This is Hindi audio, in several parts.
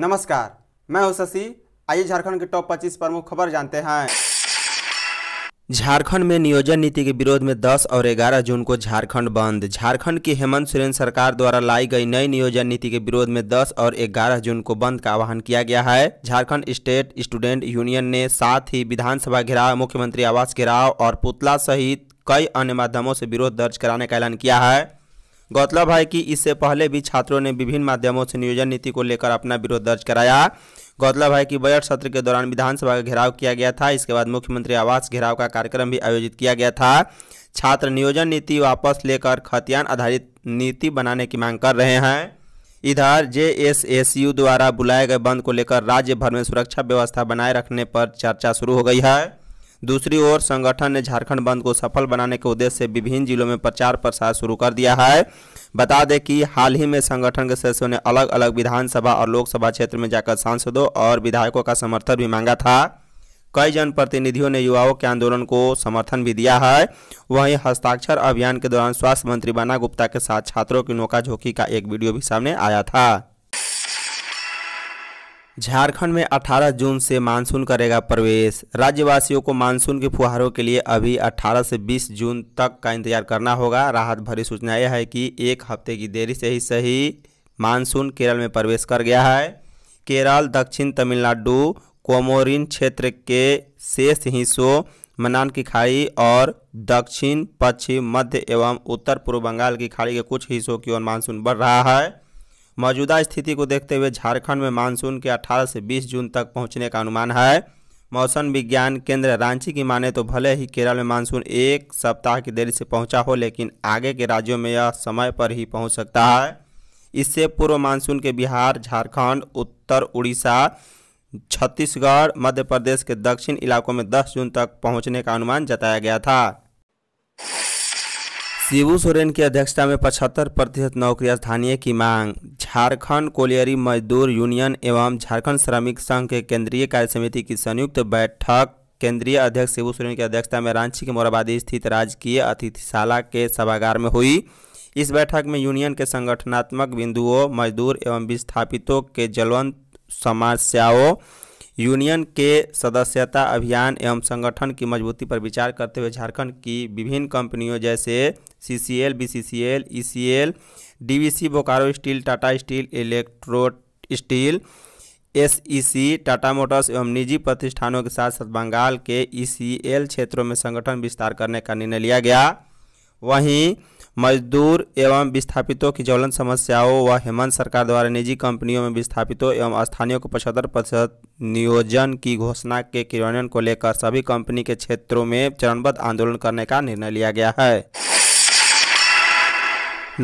नमस्कार मैं हूं शशि आइए झारखंड के टॉप 25 प्रमुख खबर जानते हैं झारखंड में नियोजन नीति के विरोध में 10 और 11 जून को झारखंड बंद झारखंड की हेमंत सोरेन सरकार द्वारा लाई गई नई नियोजन नीति के विरोध में 10 और 11 जून को बंद का आह्वान किया गया है झारखंड स्टेट स्टूडेंट यूनियन ने साथ ही विधानसभा घेराव मुख्यमंत्री आवास घेराव और पुतला सहित कई अन्य माध्यमों से विरोध दर्ज कराने का ऐलान किया है गौरतलब है कि इससे पहले भी छात्रों ने विभिन्न माध्यमों से नियोजन नीति को लेकर अपना विरोध दर्ज कराया गौरतलब है कि बजट सत्र के दौरान विधानसभा का घेराव किया गया था इसके बाद मुख्यमंत्री आवास घेराव का कार्यक्रम भी आयोजित किया गया था छात्र नियोजन नीति वापस लेकर खतियान आधारित नीति बनाने की मांग कर रहे हैं इधर यू द्वारा बुलाए गए बंद को लेकर राज्य भर में सुरक्षा व्यवस्था बनाए रखने पर चर्चा शुरू हो गई है दूसरी ओर संगठन ने झारखंड बंद को सफल बनाने के उद्देश्य से विभिन्न जिलों में प्रचार प्रसार शुरू कर दिया है बता दें कि हाल ही में संगठन के सदस्यों ने अलग अलग विधानसभा और लोकसभा क्षेत्र में जाकर सांसदों और विधायकों का समर्थन भी मांगा था कई जनप्रतिनिधियों ने युवाओं के आंदोलन को समर्थन भी दिया है वहीं हस्ताक्षर अभियान के दौरान स्वास्थ्य मंत्री बना गुप्ता के साथ छात्रों की नौका झोंकी का एक वीडियो भी सामने आया था झारखंड में 18 जून से मानसून करेगा प्रवेश राज्यवासियों को मानसून के फुहारों के लिए अभी 18 से 20 जून तक का इंतजार करना होगा राहत भरी सूचना यह है कि एक हफ्ते की देरी से ही सही मानसून केरल में प्रवेश कर गया है केरल दक्षिण तमिलनाडु कोमोरिन क्षेत्र के शेष हिस्सों मनान की खाड़ी और दक्षिण पश्चिम मध्य एवं उत्तर पूर्व बंगाल की खाड़ी के कुछ हिस्सों की ओर मानसून बढ़ रहा है मौजूदा स्थिति को देखते हुए झारखंड में मानसून के 18 से 20 जून तक पहुंचने का अनुमान है मौसम विज्ञान केंद्र रांची की माने तो भले ही केरल में मानसून एक सप्ताह की देरी से पहुंचा हो लेकिन आगे के राज्यों में यह समय पर ही पहुंच सकता है इससे पूर्व मानसून के बिहार झारखंड उत्तर उड़ीसा छत्तीसगढ़ मध्य प्रदेश के दक्षिण इलाकों में दस जून तक पहुँचने का अनुमान जताया गया था शिबू सोरेन की अध्यक्षता में पचहत्तर प्रतिशत नौकरियां स्थानीय की मांग झारखंड कोलियरी मजदूर यूनियन एवं झारखंड श्रमिक संघ के केंद्रीय कार्य समिति की संयुक्त बैठक केंद्रीय अध्यक्ष शिबू सोरेन की अध्यक्षता में रांची के मोराबादी स्थित राजकीय अतिथिशाला के सभागार में हुई इस बैठक में यूनियन के संगठनात्मक बिंदुओं मजदूर एवं विस्थापितों के जलवंत समस्याओं यूनियन के सदस्यता अभियान एवं संगठन की मजबूती पर विचार करते हुए झारखंड की विभिन्न कंपनियों जैसे C C L B C C L E C L D V C Bokaro steel Tata steel electro steel S E C Tata Motors एवं निजी प्रतिष्ठानों के साथ साथ बंगाल के ई सी एल क्षेत्रों में संगठन विस्तार करने का निर्णय लिया गया वहीं मजदूर एवं विस्थापितों की ज्वलन समस्याओं व हेमंत सरकार द्वारा निजी कंपनियों में विस्थापितों एवं स्थानियों को पचहत्तर प्रतिशत नियोजन की घोषणा के क्रियान्वयन को लेकर सभी कंपनी के क्षेत्रों में चरणबद्ध आंदोलन करने का निर्णय लिया गया है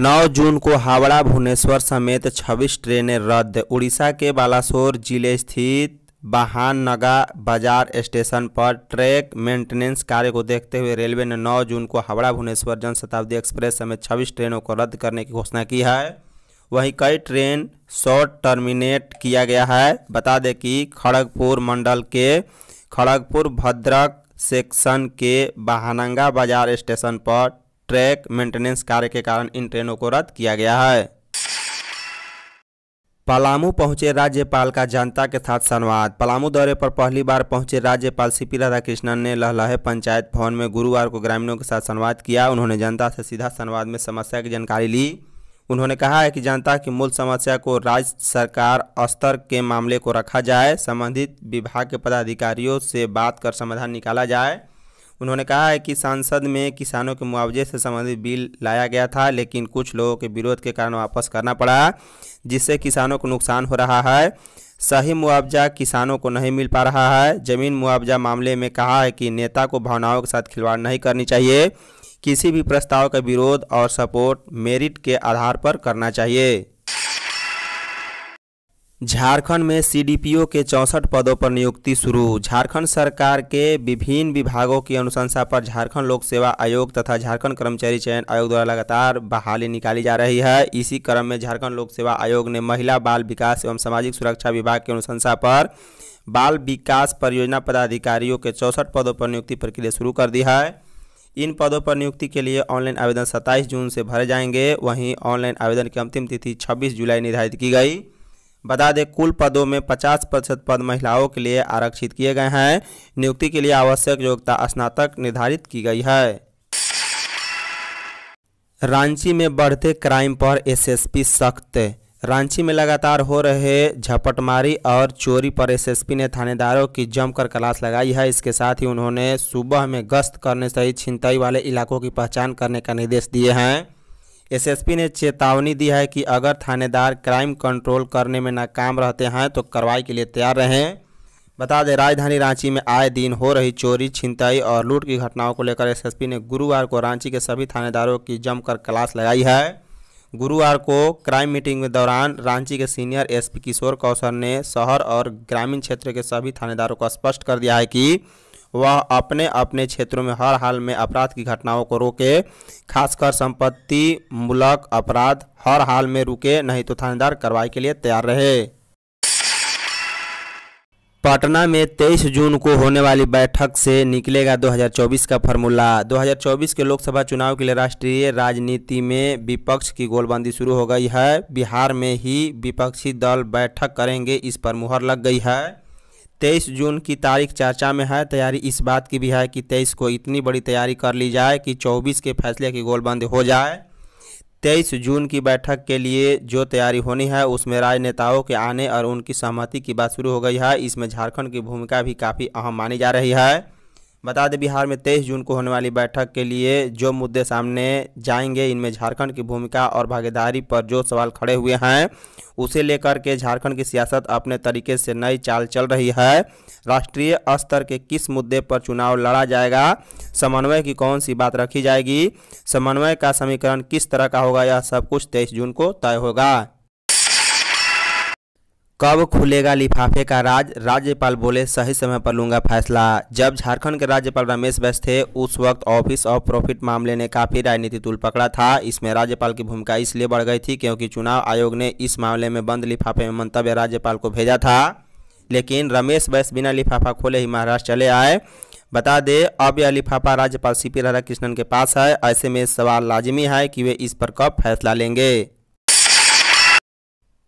9 जून को हावड़ा भुवनेश्वर समेत 26 ट्रेनें रद्द उड़ीसा के बालासोर जिले स्थित बहानगा बाजार स्टेशन पर ट्रैक मेंटेनेंस कार्य को देखते हुए रेलवे ने 9 जून को हावड़ा भुवनेश्वर जनशताब्दी एक्सप्रेस समेत छब्बीस ट्रेनों को रद्द करने की घोषणा की है वहीं कई ट्रेन शॉर्ट टर्मिनेट किया गया है बता दें कि खड़गपुर मंडल के खड़गपुर भद्रक सेक्शन के बहानंगा बाजार स्टेशन पर ट्रैक मेंटेनेंस कार्य के कारण इन ट्रेनों को रद्द किया गया है पलामू पहुंचे राज्यपाल का जनता के साथ संवाद पलामू दौरे पर पहली बार पहुंचे राज्यपाल सीपी राधाकृष्णन ने लहलहे पंचायत भवन में गुरुवार को ग्रामीणों के साथ संवाद किया उन्होंने जनता से सीधा संवाद में समस्या की जानकारी ली उन्होंने कहा है कि जनता की मूल समस्या को राज्य सरकार स्तर के मामले को रखा जाए संबंधित विभाग के पदाधिकारियों से बात कर समाधान निकाला जाए उन्होंने कहा है कि संसद में किसानों के मुआवजे से संबंधित बिल लाया गया था लेकिन कुछ लोगों के विरोध के कारण वापस करना पड़ा जिससे किसानों को नुकसान हो रहा है सही मुआवजा किसानों को नहीं मिल पा रहा है जमीन मुआवजा मामले में कहा है कि नेता को भावनाओं के साथ खिलवाड़ नहीं करनी चाहिए किसी भी प्रस्ताव का विरोध और सपोर्ट मेरिट के आधार पर करना चाहिए झारखंड में सीडीपीओ के चौंसठ पदों पर नियुक्ति शुरू झारखंड सरकार के विभिन्न विभागों की अनुशंसा पर झारखंड लोक सेवा आयोग तथा झारखंड कर्मचारी चयन आयोग द्वारा लगातार बहाली निकाली जा रही है इसी क्रम में झारखंड लोक सेवा आयोग ने महिला बाल विकास एवं सामाजिक सुरक्षा विभाग की अनुशंसा पर बाल विकास परियोजना पदाधिकारियों के चौंसठ पदों पर नियुक्ति प्रक्रिया शुरू कर दी है इन पदों पर नियुक्ति के लिए ऑनलाइन आवेदन सत्ताईस जून से भरे जाएंगे वहीं ऑनलाइन आवेदन की अंतिम तिथि छब्बीस जुलाई निर्धारित की गई बता दें कुल पदों में 50 प्रतिशत पद महिलाओं के लिए आरक्षित किए गए हैं नियुक्ति के लिए आवश्यक योग्यता स्नातक निर्धारित की गई है रांची में बढ़ते क्राइम पर एसएसपी सख्त रांची में लगातार हो रहे झपटमारी और चोरी पर एसएसपी ने थानेदारों की जमकर क्लास लगाई है इसके साथ ही उन्होंने सुबह में गश्त करने सहित छिंताई वाले इलाकों की पहचान करने का निर्देश दिए हैं एसएसपी ने चेतावनी दी है कि अगर थानेदार क्राइम कंट्रोल करने में नाकाम रहते हैं तो कार्रवाई के लिए तैयार रहें बता दें राजधानी रांची में आए दिन हो रही चोरी छिनताई और लूट की घटनाओं को लेकर एसएसपी ने गुरुवार को रांची के सभी थानेदारों की जमकर क्लास लगाई है गुरुवार को क्राइम मीटिंग के दौरान रांची के सीनियर एसपी किशोर कौशल ने शहर और ग्रामीण क्षेत्र के सभी थानेदारों को स्पष्ट कर दिया है कि वह अपने अपने क्षेत्रों में हर हाल में अपराध की घटनाओं को रोके खासकर संपत्ति मूलक अपराध हर हाल में रुके नहीं तो थानेदार कार्रवाई के लिए तैयार रहे पटना में 23 जून को होने वाली बैठक से निकलेगा 2024 का फार्मूला 2024 के लोकसभा चुनाव के लिए राष्ट्रीय राजनीति में विपक्ष की गोलबंदी शुरू हो गई है बिहार में ही विपक्षी दल बैठक करेंगे इस पर मुहर लग गई है तेईस जून की तारीख चर्चा में है तैयारी इस बात की भी है कि तेईस को इतनी बड़ी तैयारी कर ली जाए कि चौबीस के फैसले की गोलबंद हो जाए तेईस जून की बैठक के लिए जो तैयारी होनी है उसमें राजनेताओं के आने और उनकी सहमति की बात शुरू हो गई है इसमें झारखंड की भूमिका भी काफ़ी अहम मानी जा रही है बता दें बिहार में 23 जून को होने वाली बैठक के लिए जो मुद्दे सामने जाएंगे इनमें झारखंड की भूमिका और भागीदारी पर जो सवाल खड़े हुए हैं उसे लेकर के झारखंड की सियासत अपने तरीके से नई चाल चल रही है राष्ट्रीय स्तर के किस मुद्दे पर चुनाव लड़ा जाएगा समन्वय की कौन सी बात रखी जाएगी समन्वय का समीकरण किस तरह का होगा यह सब कुछ तेईस जून को तय होगा कब खुलेगा लिफाफे का राज राज्यपाल बोले सही समय पर लूंगा फैसला जब झारखंड के राज्यपाल रमेश बैस थे उस वक्त ऑफिस ऑफ प्रॉफिट मामले ने काफ़ी राजनीति तुल पकड़ा था इसमें राज्यपाल की भूमिका इसलिए बढ़ गई थी क्योंकि चुनाव आयोग ने इस मामले में बंद लिफाफे में मंतव्य राज्यपाल को भेजा था लेकिन रमेश बैस बिना लिफाफा खोले ही महाराष्ट्र चले आए बता दे अब यह लिफाफा राज्यपाल सी पी राधाकृष्णन के पास है ऐसे में सवाल लाजिमी है कि वे इस पर कब फैसला लेंगे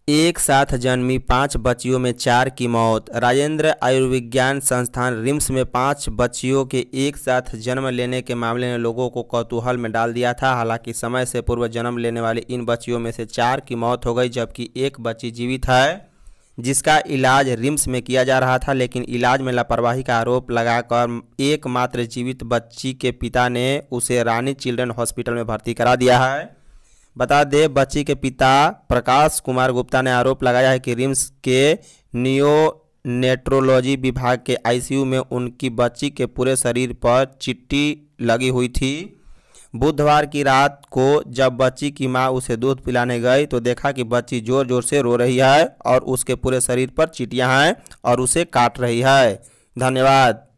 एक साथ जन्मी पांच बच्चियों में चार की मौत राजेंद्र आयुर्विज्ञान संस्थान रिम्स में पांच बच्चियों के एक साथ जन्म लेने के मामले ने लोगों को कौतूहल में डाल दिया था हालांकि समय से पूर्व जन्म लेने वाली इन बच्चियों में से चार की मौत हो गई जबकि एक बच्ची जीवित है जिसका इलाज रिम्स में किया जा रहा था लेकिन इलाज में लापरवाही का आरोप लगाकर एकमात्र जीवित बच्ची के पिता ने उसे रानी चिल्ड्रन हॉस्पिटल में भर्ती करा दिया है बता दें बच्ची के पिता प्रकाश कुमार गुप्ता ने आरोप लगाया है कि रिम्स के नियो नेट्रोलॉजी विभाग के आईसीयू में उनकी बच्ची के पूरे शरीर पर चिट्टी लगी हुई थी बुधवार की रात को जब बच्ची की मां उसे दूध पिलाने गई तो देखा कि बच्ची ज़ोर ज़ोर से रो रही है और उसके पूरे शरीर पर चिटियां हैं और उसे काट रही है धन्यवाद